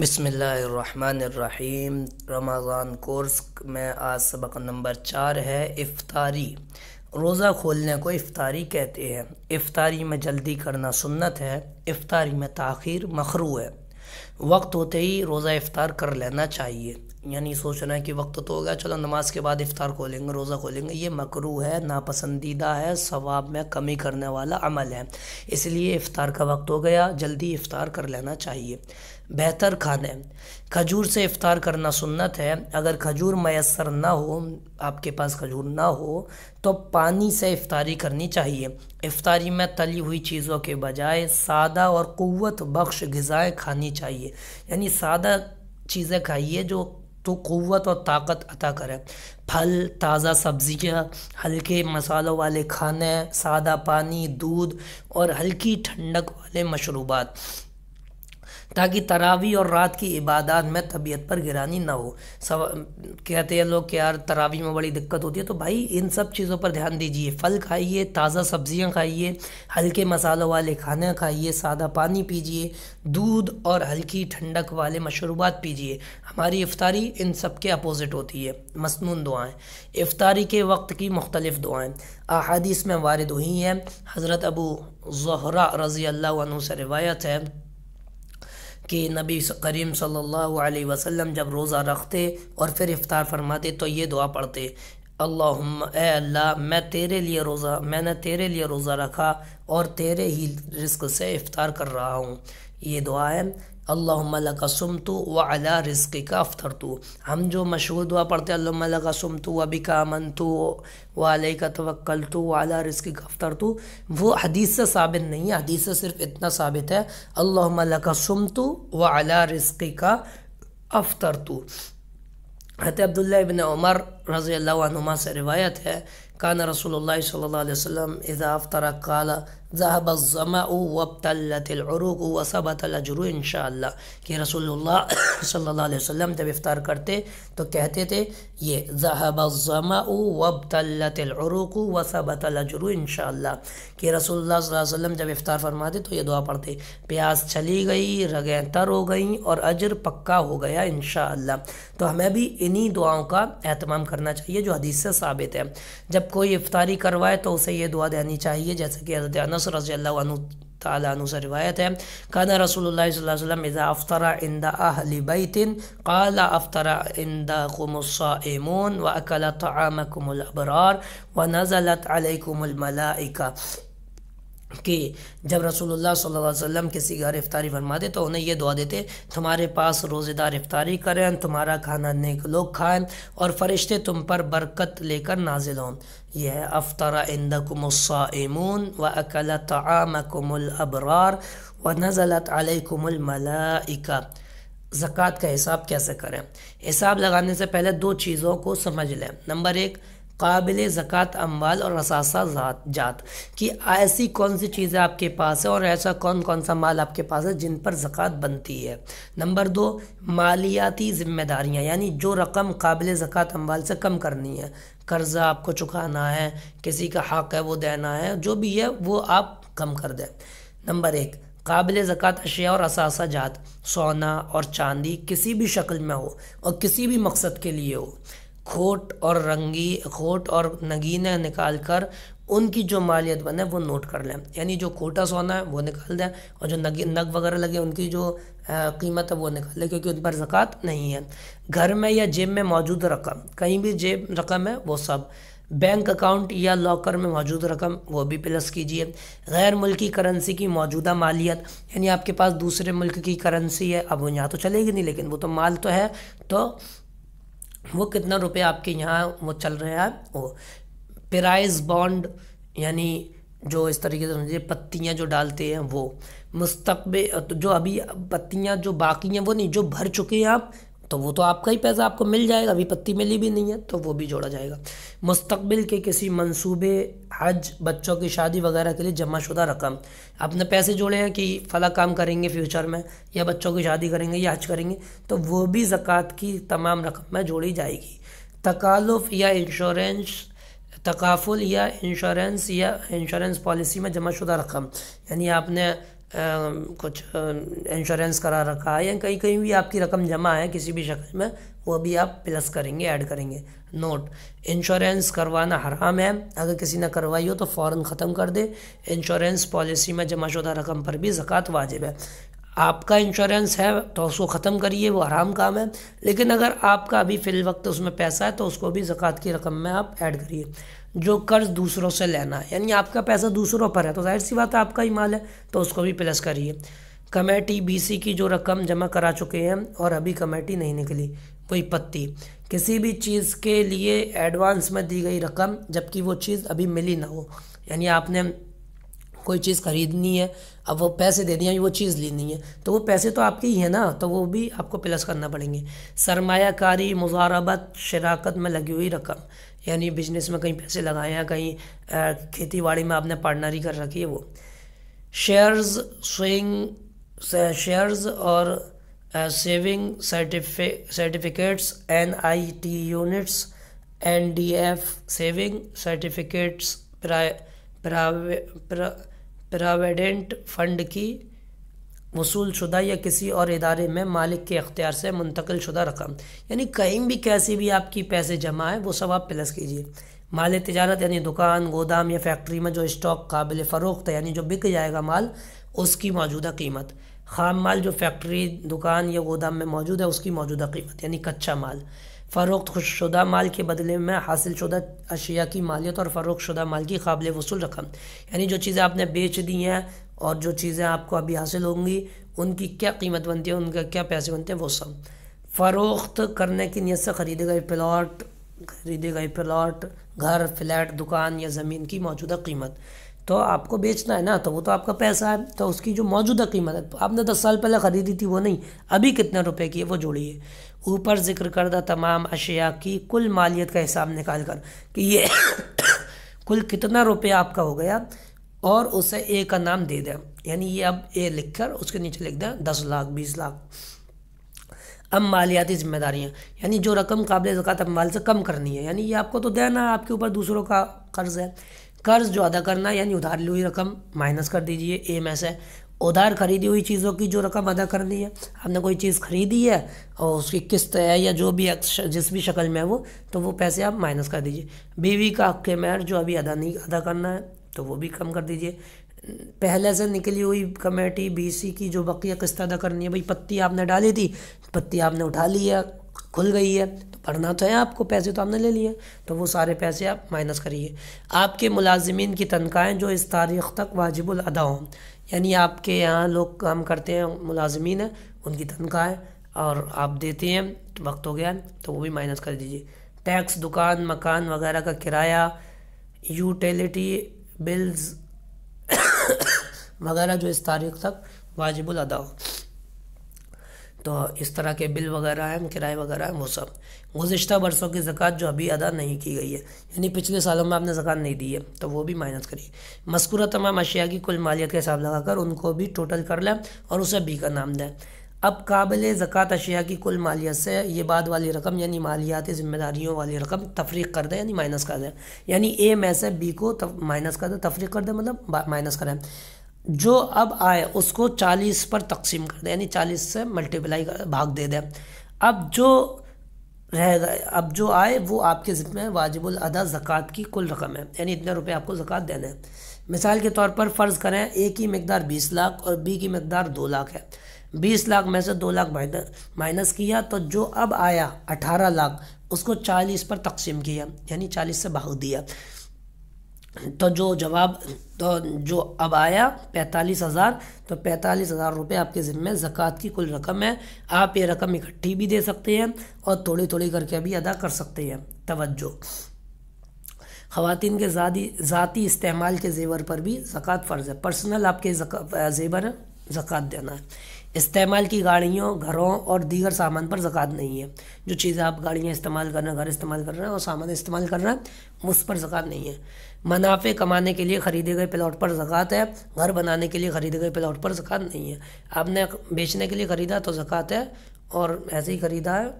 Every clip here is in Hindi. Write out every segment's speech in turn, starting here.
बिसमीम रमज़ान कोर्स में आज सबक नंबर चार है इफ़ारी रोज़ा खोलने को इफ़ारी कहते हैं इफ़ारी में जल्दी करना सुन्नत है इफ़ारी में तखिर मखरू है वक्त होते ही रोज़ा इफ़ार कर लेना चाहिए यानी सोचना कि वक्त तो हो गया चलो नमाज के बाद इफ़ार खोलेंगे रोज़ा खोलेंगे ये मकरू है नापसंदीदा है सवाब में कमी करने वाला अमल है इसलिए इफ़ार का वक्त हो गया जल्दी इफ़ार कर लेना चाहिए बेहतर खाने खजूर से इफ़ार करना सुन्नत है अगर खजूर मैसर ना हो आपके पास खजूर ना हो तो पानी से इफ़ारी करनी चाहिए इफ़ारी में तली हुई चीज़ों के बजाय सादा और क़वत बख्श गज़ाएँ खानी चाहिए यानी सादा चीज़ें खाइए जो तो क़वत और ताकत अता करें फल ताज़ा सब्ज़ियाँ हल्के मसालों वाले खाने सादा पानी दूध और हल्की ठंडक वाले मशरूबात ताकि तरावी और रात की इबादत में तबीयत पर गिरानी ना हो सब कहते हैं लोग कि यार तरावी में बड़ी दिक्कत होती है तो भाई इन सब चीज़ों पर ध्यान दीजिए फल खाइए ताज़ा सब्जियां खाइए हल्के मसालों वाले खाना खाइए सादा पानी पीजिए दूध और हल्की ठंडक वाले मशरूबात पीजिए हमारी इफ्तारी इन सब के अपोज़िट होती है मसनून दुआएँ इफ्तारी के वक्त की मुख्तलिफ़ दुआएँ अहादीस में वारद हुई हैं हज़रत अबू जहरा रज़ी अल्लाह से रिवायत है कि नबी करीम सल्लल्लाहु अलैहि वसल्लम जब रोज़ा रखते और फिर इफ़ार फरमाते तो ये दुआ पढ़ते अल्लाह मैं तेरे लिए रोज़ा मैंने तेरे लिए रोज़ा रखा और तेरे ही रिस्क से इफ़ार कर रहा हूँ ये दुआ है अल्लाम तो व अला रिस्क का अफ्तर तो हम जो मशहूर दुआ पढ़ते हैं अल्लाम तो व बिका अमन तो व अल का तवक्ल तो व अला रिस्क का अफ्तर तो वो हदीस से साबित नहीं है हदीस से सिर्फ इतना साबित है अल्लाम तो व अला रिस्क का अफ्तर तो हत अब्दुल्ला इबन उमर रज़ी अल्लाह से रिवायत है कान रसोल्ला वसम इज़ाफ़तर काला ज़ाहबज़मा वबतलतलरूक इन इनशाला कि रसोल्ला सल्लम जब इफ़ार करते तो कहते थे ये ज़ाहबज़मा वबतलतलरूक इन इनशाला कि रसोल्ला वसम जब इफ़ार फरमाते तो ये दुआ पढ़ते प्यास चली गई रगें तर हो गई और अजर पक्का हो गया इनशाला तो हमें भी इन्हीं दुआओं का अहतमाम कर करना चाहिए जो हदीस से साबित है जब कोई इफ्तारी करवाए तो उसे यह दुआ देनी चाहिए जैसे कि हजरत अनस रजी से रिवायत है काना रसोल्ला मिज़ा अफ्तरा इंदा काला अफ्तरा इंदा कुमसामून व अकल व नज़लत अलकुमलमलाइका कि जब रसूलुल्लाह सल्लल्लाहु अलैहि वसल्लम किसी घर इफ्तारी दे तो उन्हें ये दुआ देते तुम्हारे पास रोज़ेदार इफ्तारी करें तुम्हारा खाना नेक लोग खाएं और फरिश्ते तुम पर बरकत लेकर नाजिल हों यह इंद कुमसाइमून व अकल तमकुमबरार व नज़लत अलकुमलमलाइका ज़क़़त का हिसाब कैसे करें हिसाब लगाने से पहले दो चीज़ों को समझ लें नंबर एक काबिल ज़क़़त अम्बाल और रसासा जात कि ऐसी कौन सी चीज़ें आपके पास है और ऐसा कौन कौन सा माल आपके पास है जिन पर ज़क़़त बनती है नंबर दो मालियाती ज़िम्मेदारियाँ यानी जो रकम काबिल ज़क़़त अम्वाल से कम करनी है कर्ज़ा आपको चुकाना है किसी का हक़ है वो देना है जो भी है वो आप कम कर दें नंबर एक काबिल ज़क़़त अशिया और असासा जात सोना और चांदी किसी भी शक्ल में हो और किसी भी मकसद के लिए हो खोट और रंगी खोट और नगीने निकाल कर उनकी जो मालियत बने वो नोट कर लें यानी जो खोटा सोना है वो निकाल दें और जो नगी नग वगैरह लगे उनकी जो कीमत है वो निकाल लें क्योंकि उन पर ज़क़़त नहीं है घर में या जेब में मौजूद रकम कहीं भी जेब रकम है वो सब बैंक अकाउंट या लॉकर में मौजूद रकम वो भी प्लस कीजिए गैर मुल्की करेंसी की मौजूदा मालियत यानी आपके पास दूसरे मुल्क की करेंसी है अब वो यहाँ तो चलेगी नहीं लेकिन वो तो माल तो है तो वो कितना रुपये आपके यहाँ वो चल रहे हैं वो पेराइज बॉन्ड यानी जो इस तरीके से समझिए पत्तियाँ जो डालते हैं वो मुस्तकबे जो अभी पत्तियाँ जो बाकी हैं वो नहीं जो भर चुके हैं आप तो वो तो आपका ही पैसा आपको मिल जाएगा अभी पत्ती मिली भी नहीं है तो वो भी जोड़ा जाएगा मुस्तबिल के किसी मंसूबे हज बच्चों की शादी वगैरह के लिए जमाशुदा रकम आपने पैसे जोड़े हैं कि फला काम करेंगे फ्यूचर में या बच्चों की शादी करेंगे या हज करेंगे तो वो भी ज़क़़त की तमाम रकम में जोड़ी जाएगी तकालफ या इंश्योरेंस तकाफुल या इंश्योरेंस या इंश्योरेंस पॉलिसी में जमाशुदा रकम यानी आपने कुछ इंश्योरेंस करा रखा है या कहीं कहीं भी आपकी रकम जमा है किसी भी शक्ल में वो भी आप प्लस करेंगे ऐड करेंगे नोट इंश्योरेंस करवाना हराम है अगर किसी ने करवाई हो तो फ़ौर ख़त्म कर दे इंश्योरेंस पॉलिसी में जमाशुदा रकम पर भी ज़क़़त वाजिब है आपका इंश्योरेंस है तो उसको ख़त्म करिए वो आराम काम है लेकिन अगर आपका अभी फ़िल वक्त उसमें पैसा है तो उसको भी ज़क़़त की रकम में आप ऐड करिए जो कर्ज दूसरों से लेना है यानी आपका पैसा दूसरों पर है तो जाहिर सी बात है आपका ही माल है तो उसको भी प्लस करिए कमेटी बीसी की जो रकम जमा करा चुके हैं और अभी कमेटी नहीं निकली कोई पत्ती किसी भी चीज़ के लिए एडवांस में दी गई रकम जबकि वो चीज़ अभी मिली ना हो यानी आपने कोई चीज़ खरीदनी है अब वो पैसे दे दिए वो चीज़ लेनी है तो वो पैसे तो आपके ही हैं ना तो वो भी आपको प्लस करना पड़ेंगे सरमायाकारी मुजारबत शराकत में लगी हुई रकम यानी बिजनेस में कहीं पैसे लगाए हैं कहीं खेती बाड़ी में आपने पार्टनरी कर रखी है वो शेयर्स स्विंग शेयर्स और saving certificates N I T units N D F saving certificates provident fund की वसूल शुदा या किसी और इदारे में मालिक के अख्तियार से मुंतकिल शुदा रकम यानी कहीं भी कैसे भी आपकी पैसे जमा है वो सब आप प्लस कीजिए माल तजारत यानी दुकान गोदाम या फैक्ट्री में जो स्टॉक काबिल फ़रोख्त है यानी जो बिक जाएगा माल उसकी मौजूदा कीमत खाम माल जो फैक्ट्री दुकान या गोदाम में मौजूद है उसकी मौजूदा कीमत यानी कच्चा माल फ़रोख्त शुदा माल के बदले में हासिल शुदा अशिया की मालियत और फ़रोख्त शुदा माल की काबिल वसूल रकम यानी जो चीज़ें आपने बेच दी हैं और जो चीज़ें आपको अभी हासिल होंगी उनकी क्या कीमत बनती है उनका क्या पैसे बनते हैं वो सब फ़रोख्त करने की नीयत से ख़रीदे गए प्लाट खरीदे गए प्लाट घर फ्लैट दुकान या ज़मीन की मौजूदा कीमत तो आपको बेचना है ना तो वो तो आपका पैसा है तो उसकी जो मौजूदा कीमत है तो आपने दस साल पहले ख़रीदी थी वो नहीं अभी कितने रुपए की है वो जोड़िए ऊपर जिक्र करदा तमाम अशिया की कुल मालियत का हिसाब निकाल कर कि ये कुल कितना रुपये आपका हो गया और उसे ए का नाम दे दें यानी ये अब ए लिखकर उसके नीचे लिख दें दस लाख बीस लाख अब मालियाती जिम्मेदारियाँ यानी जो रकम काबिल ज़क़ात अब माल से कम करनी है यानी ये आपको तो देना है आपके ऊपर दूसरों का कर्ज़ है कर्ज़ जो अदा करना है यानी उधार ली हुई रकम माइनस कर दीजिए ए में से उधार खरीदी हुई चीज़ों की जो रकम अदा करनी है आपने कोई चीज़ खरीदी है और उसकी किस्त है या जो भी जिस भी शक्ल में है वो तो वो पैसे आप माइनस कर दीजिए बीवी का हक के मेहर जो अभी अदा नहीं अदा करना है तो वो भी कम कर दीजिए पहले से निकली हुई कमेटी बीसी की जो बकिया किस्त अदा करनी है भाई पत्ती आपने डाली थी पत्ती आपने उठा ली है खुल गई है तो पढ़ना तो है आपको पैसे तो आपने ले लिए तो वो सारे पैसे आप माइनस करिए आपके मुलाजमीन की तनख्वाहें जो इस तारीख तक वाजिबुल अदा हों यानी आपके यहाँ लोग काम करते हैं मुलाजमीन हैं उनकी तनख्वाहें और आप देते हैं तो वक्त हो गया तो वो भी माइनस कर दीजिए टैक्स दुकान मकान वगैरह का किराया यूटिलिटी बिल्स वगैरह जो इस तारीख तक वाजिबुल अदा हो तो इस तरह के बिल वगैरह हैं किराए वगैरह हैं वो सब गुज्त बरसों की ज़क़़त जो अभी अदा नहीं की गई है यानी पिछले सालों में आपने ज़क़़त नहीं दी है तो वो भी माइनस करिए मस्कूरा तमाम अशिया की कुल मालियत के हिसाब लगाकर उनको भी टोटल कर लें और उसे बी का नाम दें अब काबिल ज़क़़त अशिया की कुल मालियत से ये बाद वाली रकम यानी मालियाती ज़िम्मेदारियों वाली रकम तफरीक कर दें यानी माइनस कर दें यानी ए में से बी को माइनस कर दें तफरीक कर दें मतलब माइनस करें जो अब आए उसको चालीस पर तकसीम कर दें यानी चालीस से मल्टीप्लाई कर भाग दे दें अब जो रह गए अब जो आए वो आपके ज़िम्मे वाजिबुल अदा ज़क़़त की कुल रकम है यानी इतने रुपये आपको ज़क़़त देने हैं मिसाल के तौर पर फ़र्ज़ करें ए की मकदार बीस लाख और बी की मकदार दो लाख है बीस लाख में से दो लाख माइनस किया तो जो अब आया अठारह लाख उसको चालीस पर तकसीम किया यानी चालीस से भाग दिया तो जो जवाब तो जो अब आया पैंतालीस हज़ार तो पैंतालीस हज़ार रुपये आपके ज़िम्मे ज़क़़त की कुल रकम है आप ये रकम इकट्ठी भी दे सकते हैं और थोड़ी थोड़ी करके भी अदा कर सकते हैं तवज्जो ख़वान के ज़ाती इस्तेमाल के जेवर पर भी ज़क़़त फ़र्ज़ है पर्सनल आपके जेवर ज़क़़त देना है इस्तेमाल की गाड़ियों घरों और दीगर सामान पर ज़क़़त नहीं है जो चीज़ें आप गाड़ियाँ इस्तेमाल कर रहे हैं घर इस्तेमाल कर रहे हैं और सामान इस्तेमाल कर रहे हैं उस पर ज़क़़त नहीं है मुनाफे कमाने के लिए ख़रीदे गए प्लाट पर ज़क़़त है घर बनाने के लिए ख़रीदे गए प्लाट पर ज़क़़त नहीं है आपने बेचने के लिए ख़रीदा तो ज़क़़त है और ऐसे ही ख़रीदा है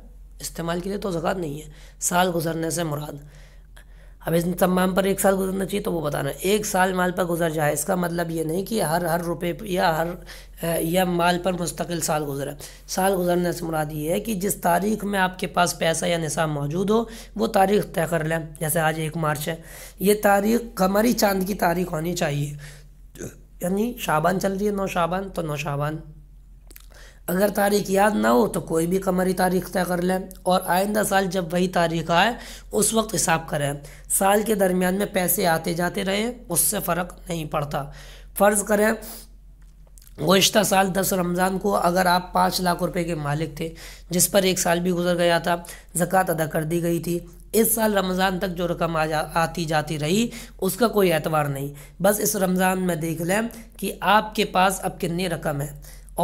इस्तेमाल के लिए तो ज़क़़त नहीं है साल गुजरने से मुराद अब इस तमाम पर एक साल गुजरना चाहिए तो वो बताना एक साल माल पर गुजर जाए इसका मतलब ये नहीं कि हर हर रुपये या हर या माल पर मुस्तकिल साल गुजरे साल गुजरने से मुराद ये है कि जिस तारीख में आपके पास पैसा या निसाब मौजूद हो वो तारीख तय कर लें जैसे आज एक मार्च है ये तारीख कमरी चांद की तारीख होनी चाहिए यानी शाबान चल रही है नौ शाबान तो नौ शाबान अगर तारीख याद ना हो तो कोई भी कमरी तारीख तय कर लें और आइंदा साल जब वही तारीख आए उस वक्त हिसाब करें साल के दरमियान में पैसे आते जाते रहें उससे फ़र्क नहीं पड़ता फ़र्ज़ करें गुज्त साल दस रमज़ान को अगर आप पाँच लाख रुपए के मालिक थे जिस पर एक साल भी गुजर गया था ज़क़़त अदा कर दी गई थी इस साल रमज़ान तक जो रकम आ जा आती जाती रही उसका कोई एतवार नहीं बस इस रमज़ान में देख लें कि आपके पास अब कितनी रकम है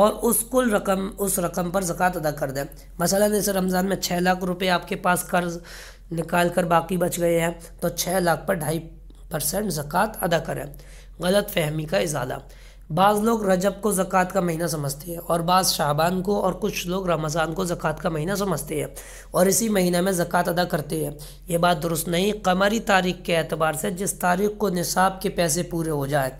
और उस कुल रकम उस रकम पर ज़क़़त अदा कर दें मसला जैसे रमज़ान में छः लाख रुपये आपके पास कर्ज निकाल कर बाकी बच गए हैं तो छः लाख पर ढाई परसेंट ज़क़़त अदा करें गलत फहमी का इजाला बाज़ लोग रजब को ज़क़़त का महीना समझते हैं और बाज़ शाहबान को और कुछ लोग रमज़ान को ज़क़़त का महीना समझते हैं और इसी महीने में ज़क़़त अदा करते हैं ये बात दुरुस्त नहीं कमरी तारीख के अतबार से जिस तारीख को निसाब के पैसे पूरे हो जाए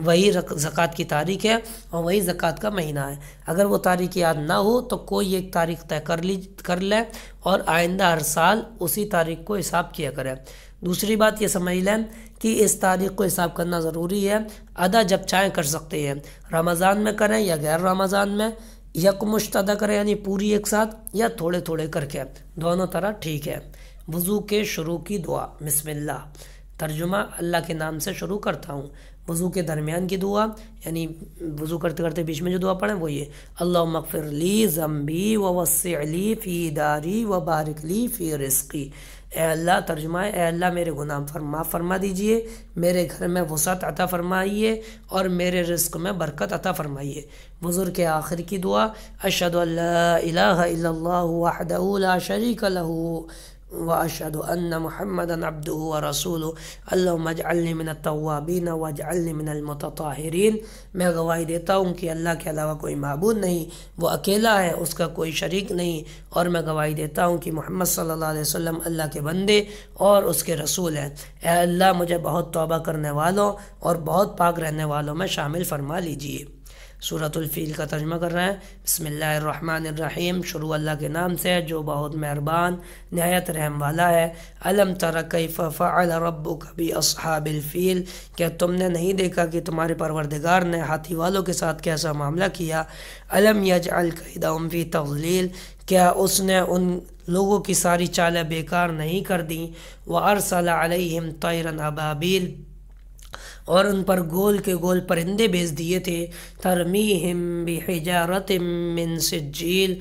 वही ज़क़़त की तारीख है और वही ज़क़़त का महीना है अगर वो तारीख याद ना हो तो कोई एक तारीख तय कर ली कर लें और आइंदा हर साल उसी तारीख को हिसाब किया करें दूसरी बात ये समझ लें कि इस तारीख को हिसाब करना ज़रूरी है अदा जब चाहें कर सकते हैं रमज़ान में करें या गैर रमज़ान में यकमुश्त अदा करें यानी पूरी एक साथ या थोड़े थोड़े करके दोनों तरह ठीक है वज़ू के शुरू की दुआ बिस्मिल्लाह तर्जुमा अल्लाह के नाम से शुरू करता हूँ वज़ू के दरमियान की दुआ यानी वज़ू करते करते बीच में जो दुआ पढ़ें वो ये अल्लाह मकफ़िर ली ज़म्बी व वसली फ़ी दारी व बारिकली फ़ी रिस्की अल्लाह तर्जमा ए अल्लाह मेरे गुनाह फरमा फरमा दीजिए मेरे घर में वसत अता फरमाइए और मेरे रिस्क में बरकत अता फरमाइए बुज़ुर्ग के आखिर की दुआ अशद शरीक लहू वाशद महमद अब्दू व रसूल अल्लाजालने मिन तवाबीन वाजालने मिनमतरन मैं गवाही देता हूँ कि अल्लाह के अलावा कोई मबूद नहीं वो अकेला है उसका कोई शरीक नहीं और मैं गवाही देता हूँ कि मोहम्मद सल्ला वसम अल्लाह के बंदे और उसके रसूल हैं अल्लाह मुझे बहुत तोबा करने वालों और बहुत पाक रहने वालों में शामिल फरमा लीजिए सूरतुल्फ़ील का तर्जमा कर रहे हैं बसमीम शुरू अल्लाह के नाम से जो बहुत मेहरबान नहायत रहम वाला है अलम तरकई फ़ल रब कभी असहाबिलफ़ील क्या तुमने नहीं देखा कि तुम्हारे परवरदगार ने हाथी वालों के साथ कैसा मामला किया अलम यज अलकदाफी तवलील क्या उसने उन लोगों की सारी चालें बेकार नहीं कर दी व अरसला तैरन अबाबिल और उन पर गोल के गोल परिंदे भेज दिए थे तरमी हिम बिहजारत मिन झील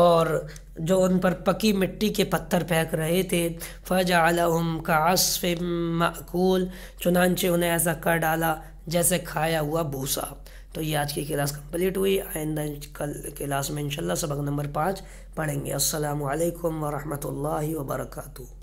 और जो उन पर पकी मिट्टी के पत्थर फेंक रहे थे फ़ज उम का आसफ़ मकूल चुनानचे उन्हें ऐसा कर डाला जैसे खाया हुआ भूसा तो ये आज की क्लास कंप्लीट हुई आइंदा कल क्लास में इंशाल्लाह सबक नंबर पाँच पढ़ेंगे अस्सलाम वालेकुम वरहमतुल्लाहि वबरकू